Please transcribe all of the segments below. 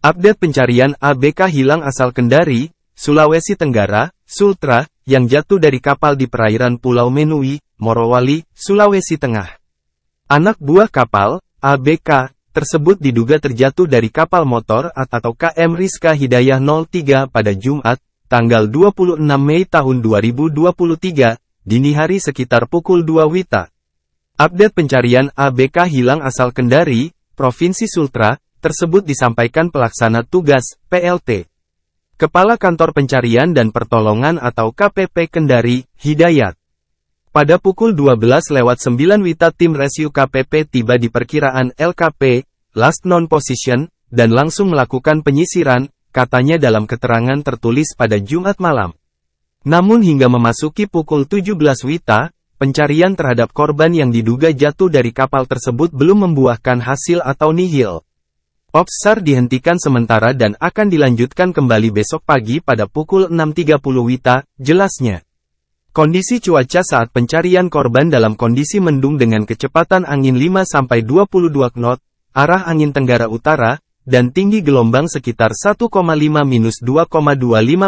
Update pencarian ABK hilang asal Kendari, Sulawesi Tenggara, Sultra, yang jatuh dari kapal di perairan Pulau Menui, Morowali, Sulawesi Tengah. Anak buah kapal, ABK, tersebut diduga terjatuh dari kapal motor atau KM Rizka Hidayah 03 pada Jumat, tanggal 26 Mei tahun 2023, dini hari sekitar pukul 2 Wita. Update pencarian ABK hilang asal Kendari, Provinsi Sultra, tersebut disampaikan pelaksana tugas, PLT. Kepala Kantor Pencarian dan Pertolongan atau KPP Kendari, Hidayat. Pada pukul lewat 12.09 Wita tim Rescue KPP tiba di perkiraan LKP, Last known Position, dan langsung melakukan penyisiran, katanya dalam keterangan tertulis pada Jumat malam. Namun hingga memasuki pukul 17 Wita, pencarian terhadap korban yang diduga jatuh dari kapal tersebut belum membuahkan hasil atau nihil. Popsar dihentikan sementara dan akan dilanjutkan kembali besok pagi pada pukul 6.30 WITA, jelasnya. Kondisi cuaca saat pencarian korban dalam kondisi mendung dengan kecepatan angin 5-22 knot, arah angin tenggara utara, dan tinggi gelombang sekitar 1,5-2,25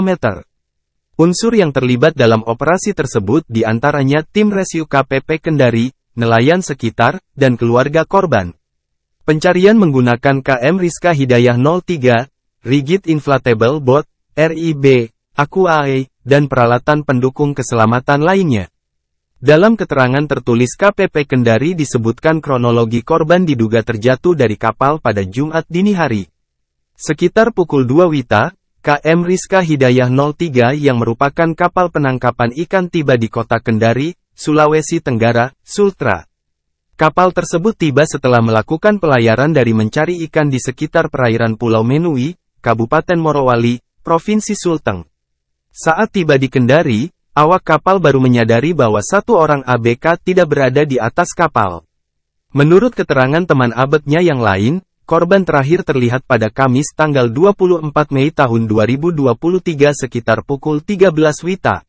meter. Unsur yang terlibat dalam operasi tersebut diantaranya tim rescue KPP Kendari, nelayan sekitar, dan keluarga korban. Pencarian menggunakan KM Rizka Hidayah 03, Rigid Inflatable Boat, RIB, AQAE, dan peralatan pendukung keselamatan lainnya. Dalam keterangan tertulis KPP Kendari disebutkan kronologi korban diduga terjatuh dari kapal pada Jumat dini hari. Sekitar pukul 2 Wita, KM Rizka Hidayah 03 yang merupakan kapal penangkapan ikan tiba di kota Kendari, Sulawesi Tenggara, Sultra. Kapal tersebut tiba setelah melakukan pelayaran dari mencari ikan di sekitar perairan Pulau Menui, Kabupaten Morowali, Provinsi Sulteng. Saat tiba di Kendari, awak kapal baru menyadari bahwa satu orang ABK tidak berada di atas kapal. Menurut keterangan teman abeknya yang lain, korban terakhir terlihat pada Kamis tanggal 24 Mei tahun 2023 sekitar pukul 13 Wita.